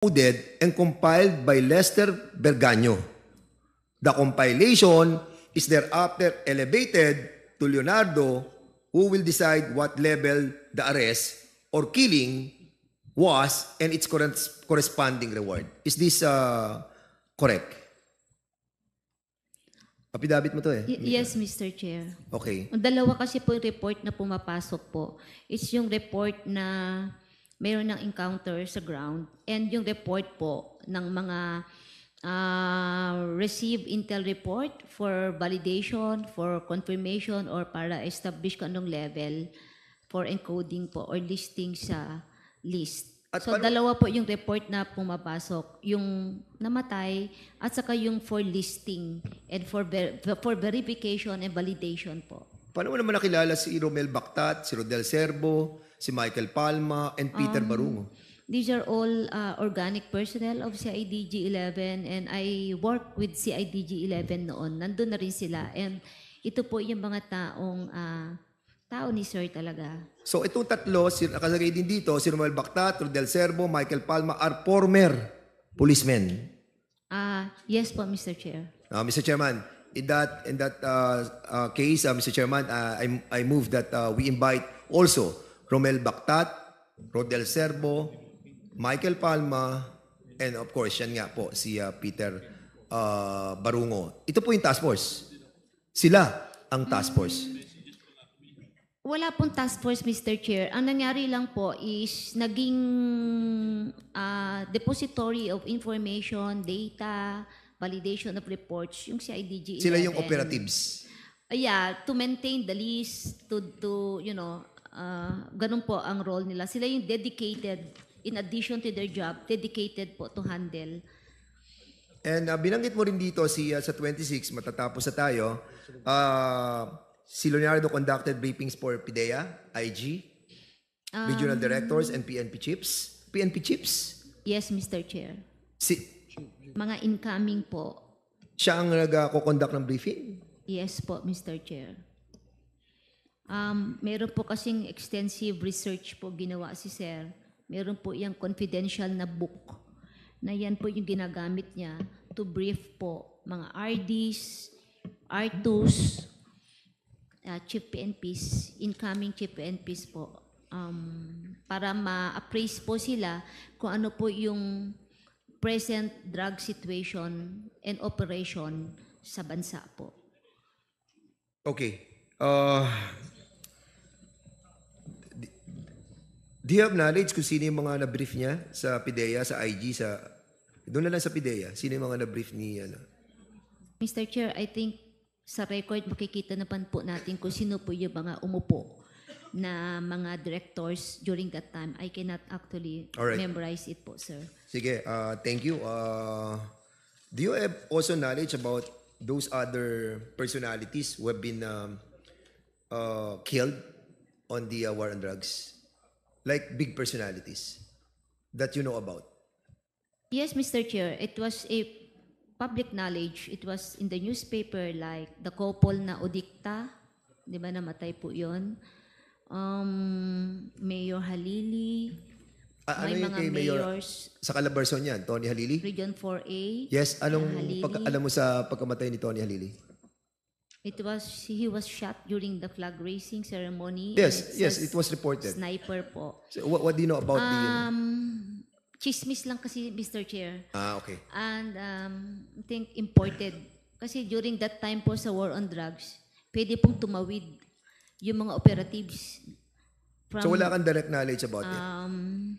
coded and compiled by Lester Bergaño. The compilation is thereafter elevated to Leonardo who will decide what level the arrest or killing was and its corresponding reward. Is this uh, correct? Papidabit mo to eh. yes, Mr. Chair. Okay. Ang dalawa kasi po yung report na pumapasok po It's yung report na meron ng encounter sa ground and yung report po ng mga uh, receive intel report for validation, for confirmation, or para establish kung anong level for encoding po or listing sa list. At so, dalawa po yung report na pumapasok, yung namatay at saka yung for listing and for, ver- for verification and validation po. Paano mo naman nakilala si Romel Baktat, si Rodel Serbo, si Michael Palma, and Peter um, Barungo. These are all uh, organic personnel of CIDG 11 and I work with CIDG 11 noon. Nandun na rin sila and ito po yung mga taong ah, tao ni Sir talaga. So itong tatlo, si, nakalagay din dito, si Romel Bactat, Rodel Servo, Michael Palma, are former policemen. Ah, yes po, Mr. Chair. Uh, ah, Mr. Chairman, in that in that uh, uh, case, uh, ah, Mr. Chairman, uh, I, I move that uh, we invite also Romel Baktat, Rodel Serbo, Michael Palma, and of course, yan nga po, si uh, Peter uh, Barungo. Ito po yung task force. Sila ang task force. Wala pong task force, Mr. Chair. Ang nangyari lang po is naging uh, depository of information, data, validation of reports, yung CIDG. Sila yung operatives. Uh, yeah, to maintain the list, to, to you know, Uh, ganun po ang role nila. Sila yung dedicated, in addition to their job, dedicated po to handle. And uh, binanggit mo rin dito si uh, sa 26, matatapos na tayo, uh, si Leonardo conducted briefings for PIDEA, IG, um, Regional Directors, and PNP Chips. PNP Chips? Yes, Mr. Chair. Si, Mga incoming po. Siya ang nag-conduct ng briefing? Yes po, Mr. Chair. Um, meron po kasing extensive research po ginawa si Sir. Meron po yung confidential na book na yan po yung ginagamit niya to brief po mga RDs, R2s, uh, chief PNPs, incoming chief PNPs po um, para ma-appraise po sila kung ano po yung present drug situation and operation sa bansa po. Okay. Uh, Do you have knowledge kung sino yung mga na-brief niya sa PIDEA, sa IG, sa... Doon na lang sa PIDEA, sino yung mga na-brief ni... Ano? Mr. Chair, I think sa record makikita naman po natin kung sino po yung mga umupo na mga directors during that time. I cannot actually Alright. memorize it po, sir. Sige, uh, thank you. Uh, do you have also knowledge about those other personalities who have been um, uh, killed on the uh, war on drugs? like big personalities that you know about? Yes, Mr. Chair. It was a public knowledge. It was in the newspaper like the couple na Odikta, di ba namatay po yon um, Mayor Halili, Ah, ano may yung kay Mayor, mayors, sa Calabarzon yan, Tony Halili? Region 4A. Yes, anong Halili. alam mo sa pagkamatay ni Tony Halili? It was, he was shot during the flag raising ceremony. Yes, yes, it was reported. Sniper po. So, what, what do you know about the... Um, chismis lang kasi, Mr. Chair. Ah, okay. And um, I think imported. Kasi during that time po sa war on drugs, pwede pong tumawid yung mga operatives. From, so wala kang direct knowledge about it? Um,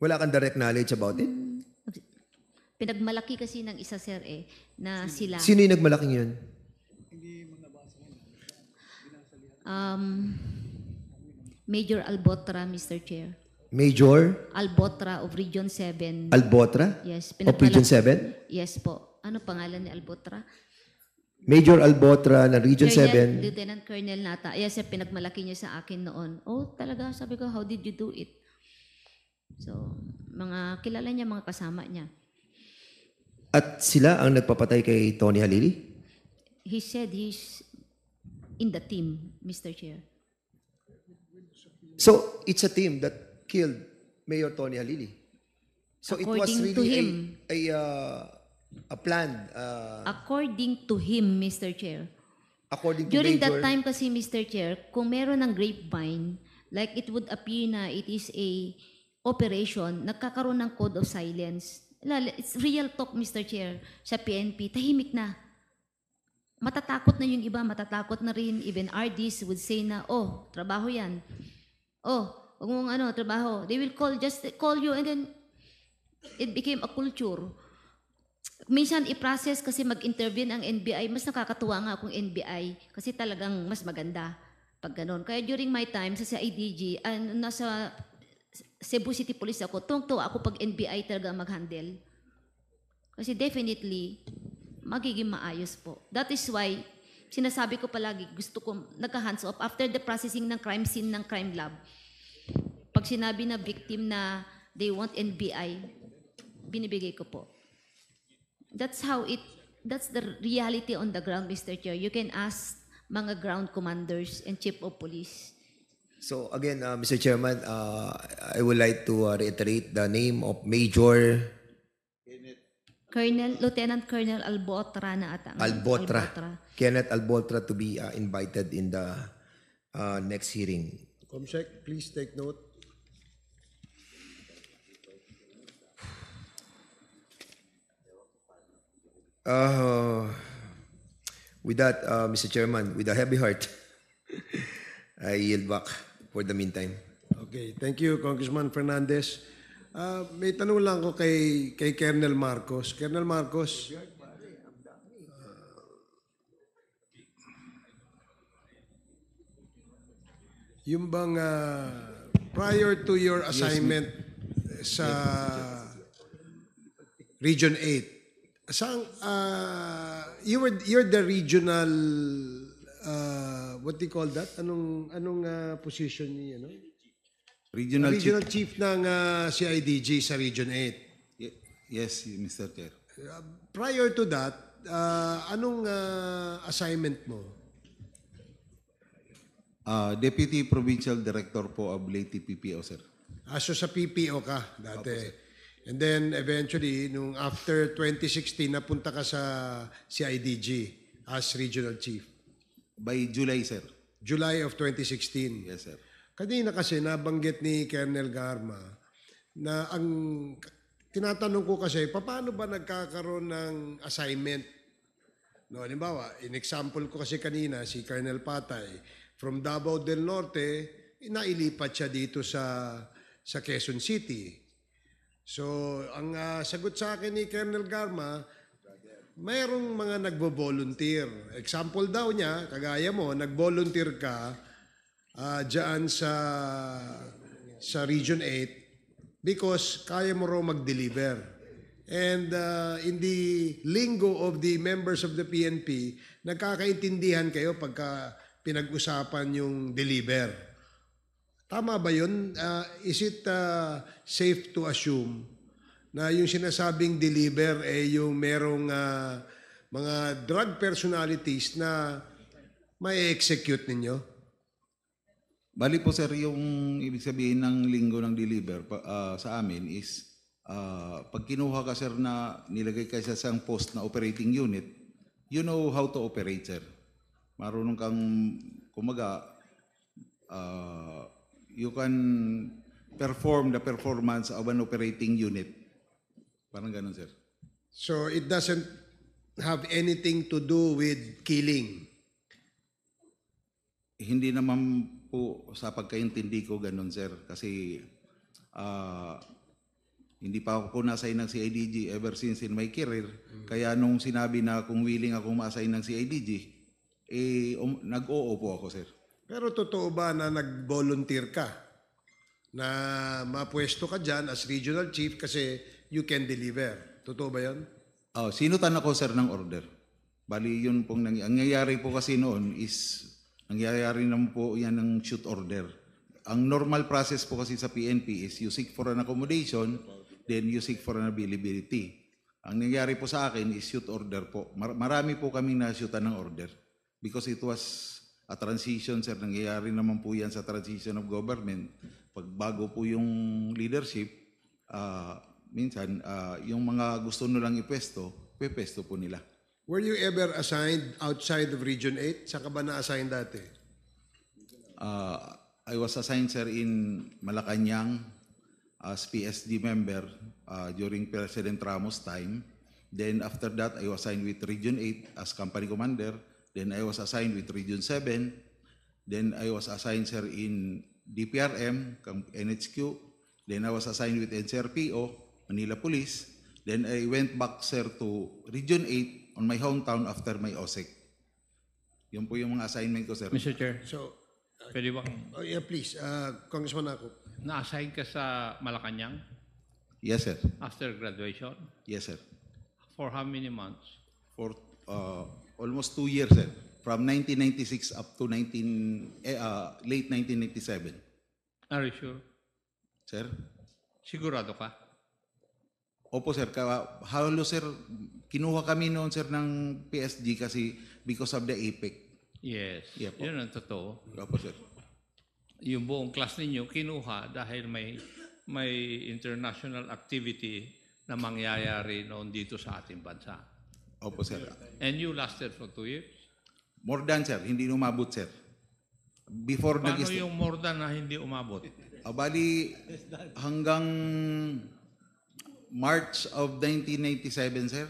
wala kang direct knowledge about it? Pinagmalaki kasi ng isa, sir, eh, na sila. Sino yung nagmalaking yun? Um, Major Albotra, Mr. Chair. Major? Albotra of Region 7. Albotra? Yes. Of Region 7? Yes po. Ano pangalan ni Albotra? Major Albotra ng Region Colonel- 7. Lieutenant Colonel Nata. Yes, sir, pinagmalaki niya sa akin noon. Oh, talaga, sabi ko, how did you do it? So, mga kilala niya, mga kasama niya. At sila ang nagpapatay kay Tony Halili? He said he's in the team, Mr. Chair. So, it's a team that killed Mayor Tony Halili. So According it was really to him, a, a, uh, a plan. Uh, According to him, Mr. Chair. According to During Major, that time kasi, Mr. Chair, kung meron ng grapevine, like it would appear na it is a operation, nagkakaroon ng code of silence It's real talk, Mr. Chair, sa PNP. Tahimik na. Matatakot na yung iba, matatakot na rin. Even RDs would say na, oh, trabaho yan. Oh, huwag mong ano, trabaho. They will call, just call you and then it became a culture. Minsan i-process kasi mag-intervene ang NBI, mas nakakatuwa nga kung NBI kasi talagang mas maganda pag ganun. Kaya during my time sa CIDG, uh, nasa Cebu City Police ako, tuwang ako pag NBI talaga mag-handle. Kasi definitely, magiging maayos po. That is why, sinasabi ko palagi, gusto ko nagka-hands off after the processing ng crime scene ng crime lab. Pag sinabi na victim na they want NBI, binibigay ko po. That's how it, that's the reality on the ground, Mr. Chair. You can ask mga ground commanders and chief of police So again, uh, Mr. Chairman, uh, I would like to uh, reiterate the name of Major Colonel, Lieutenant Colonel Albotra na ata. Mm, Albotra. Albotra. Kenneth Albotra to be uh, invited in the uh, next hearing. Comsec, please take note. Uh, with that, uh, Mr. Chairman, with a heavy heart, I yield back for the meantime. Okay, thank you, Congressman Fernandez. Uh, may tanong lang ko kay, kay Colonel Marcos. Colonel Marcos, uh, yung bang uh, prior to your assignment yes, sa Region 8, saan, uh, you were, you're the regional uh, what do you call that? Anong anong uh, position niya, ano? Regional, Regional Chief, Chief ng uh, CIDG sa Region 8. Yes, Mr. Chair. Uh, prior to that, uh, anong uh, assignment mo? Uh, Deputy Provincial Director po of Leyte PPO, sir. Ah, so sa PPO ka dati. And then eventually, nung after 2016, napunta ka sa CIDG as Regional Chief. By July, sir. July of 2016. Yes, sir. Kanina kasi nabanggit ni Colonel Garma na ang tinatanong ko kasi paano ba nagkakaroon ng assignment? No, halimbawa, in example ko kasi kanina si Colonel Patay from Davao del Norte, nailipat siya dito sa sa Quezon City. So, ang uh, sagot sa akin ni Colonel Garma, mayroong mga nagbo-volunteer. Example daw niya, kagaya mo, nag-volunteer ka uh, dyan sa, sa Region 8 because kaya mo raw mag-deliver. And uh, in the lingo of the members of the PNP, nagkakaintindihan kayo pagka pinag-usapan yung deliver. Tama ba yun? Uh, is it uh, safe to assume na yung sinasabing deliver ay eh, yung merong uh, mga drug personalities na may execute ninyo? Bali po sir, yung ibig sabihin ng linggo ng deliver uh, sa amin is uh, pag kinuha ka sir na nilagay ka sa isang post na operating unit, you know how to operate sir. Marunong kang kumaga, uh, you can perform the performance of an operating unit. Parang ganun, sir. So it doesn't have anything to do with killing. Hindi naman po sa pagkaintindi ko ganun, sir. Kasi uh, hindi pa ako na-assign ng CIDG ever since in my career. Mm. Kaya nung sinabi na kung willing ako ma-assign ng CIDG, eh, um, nag-oo po ako, sir. Pero totoo ba na nag-volunteer ka? Na mapuesto ka dyan as regional chief kasi you can deliver. Totoo ba yan? Oh, sino sinutan ako sir ng order. Bali yun pong nangy- ang nangyayari po kasi noon is ang nangyayari naman po yan ng shoot order. Ang normal process po kasi sa PNP is you seek for an accommodation, then you seek for an availability. Ang nangyari po sa akin is shoot order po. Mar- marami po kami na-shootan ng order because it was a transition, sir. Nangyayari naman po yan sa transition of government. Pag bago po yung leadership, uh, minsan, uh, yung mga gusto nilang ipesto, pepesto po nila. Were you ever assigned outside of Region 8? Sa ka ba na assigned dati? Uh, I was assigned, sir, in Malacanang as PSD member uh, during President Ramos' time. Then after that, I was assigned with Region 8 as company commander. Then I was assigned with Region 7. Then I was assigned, sir, in DPRM, NHQ. Then I was assigned with NCRPO. Manila Police. Then I went back, sir, to Region 8 on my hometown after my OSEC. Yun po yung mga assignment ko, sir. Mr. Chair, So, uh, pwede bang oh, yeah, please, uh, Congressman Ako. na-assign ka sa Malacanang Yes, sir. after graduation? Yes, sir. For how many months? For uh, almost two years, sir. From 1996 up to 19, eh, uh, late 1997. Are you sure? Sir? Sigurado ka? Opo sir, Ka- halo sir, kinuha kami noon sir ng PSG kasi because of the APEC. Yes. Yeah Yun ang totoo. Opo sir. Yung buong class ninyo kinuha dahil may may international activity na mangyayari noon dito sa ating bansa. Opo sir. And you lasted for two years? More than sir, hindi umabot sir. Before Paano nag yung more than na hindi umabot? Ah, bali, hanggang March of 1987, sir?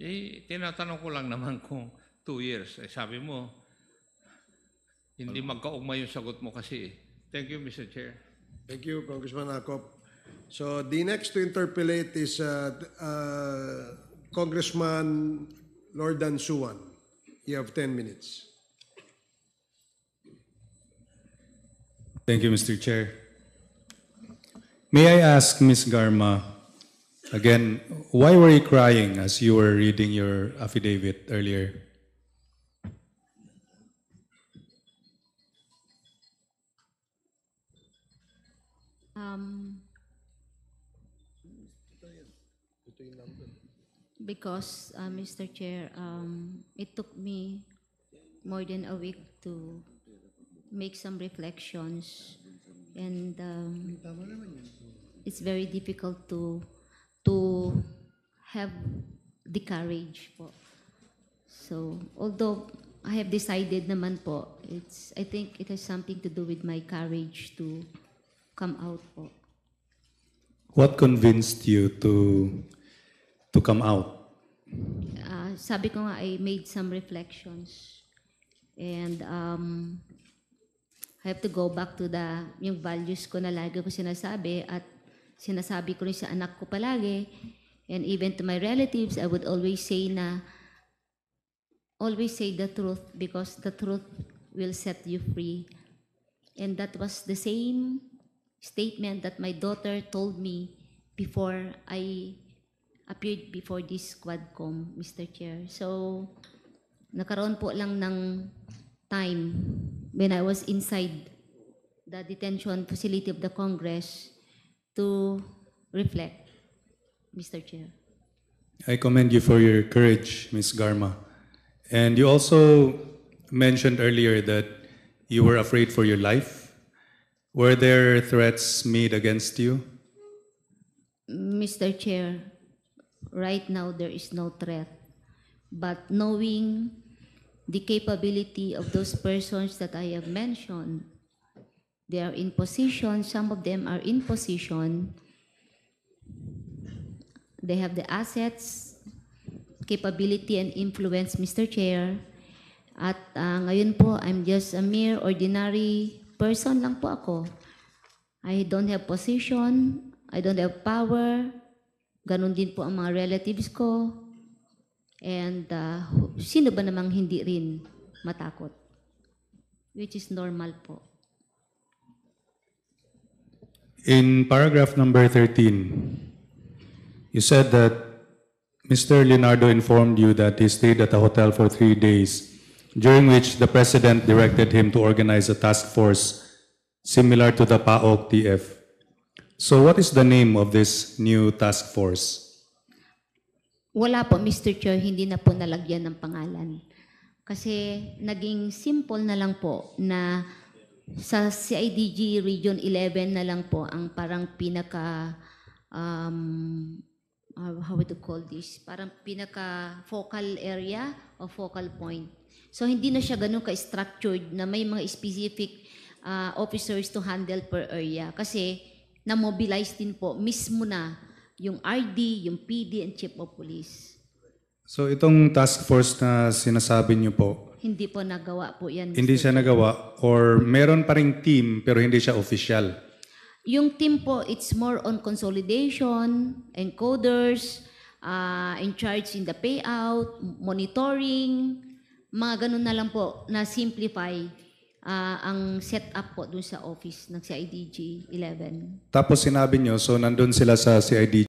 Eh, tinatanong ko lang naman kung two years. Eh, sabi mo, hindi magkaugma yung sagot mo kasi. Eh. Thank you, Mr. Chair. Thank you, Congressman Akop. So the next to interpolate is uh, uh, Congressman Lordan Suwan. You have 10 minutes. Thank you, Mr. Chair. May I ask Ms. Garma Again, why were you crying as you were reading your affidavit earlier? Um, because, uh, Mr. Chair, um, it took me more than a week to make some reflections, and um, it's very difficult to to have the courage po. So, although I have decided naman po, it's, I think it has something to do with my courage to come out po. What convinced you to to come out? Uh, sabi ko nga, I made some reflections. And um, I have to go back to the, yung values ko na lagi ko sinasabi at sinasabi ko rin sa anak ko palagi, and even to my relatives, I would always say na, always say the truth because the truth will set you free. And that was the same statement that my daughter told me before I appeared before this Quadcom, Mr. Chair. So, nakaroon po lang ng time when I was inside the detention facility of the Congress to reflect, Mr. Chair. I commend you for your courage, Ms. Garma. And you also mentioned earlier that you were afraid for your life. Were there threats made against you? Mr. Chair, right now there is no threat. But knowing the capability of those persons that I have mentioned, They are in position, some of them are in position. They have the assets, capability and influence, Mr. Chair. At uh, ngayon po, I'm just a mere ordinary person lang po ako. I don't have position, I don't have power, ganun din po ang mga relatives ko. And uh, sino ba namang hindi rin matakot? Which is normal po. In paragraph number 13, you said that Mr. Leonardo informed you that he stayed at a hotel for three days, during which the president directed him to organize a task force similar to the PAOK TF. So what is the name of this new task force? Wala po, Mr. Chair, hindi na po nalagyan ng pangalan. Kasi naging simple na lang po na sa CIDG Region 11 na lang po ang parang pinaka um, uh, how to call this? Parang pinaka focal area o focal point. So hindi na siya ganun ka-structured na may mga specific uh, officers to handle per area kasi na-mobilize din po mismo na yung RD, yung PD, and Chief of Police. So itong task force na sinasabi niyo po, hindi po nagawa po yan. Hindi siya Chair. nagawa or meron pa ring team pero hindi siya official. Yung team po, it's more on consolidation, encoders, uh, in charge in the payout, monitoring, mga ganun na lang po na simplify uh, ang setup po dun sa office ng CIDG 11. Tapos sinabi niyo, so nandun sila sa CIDG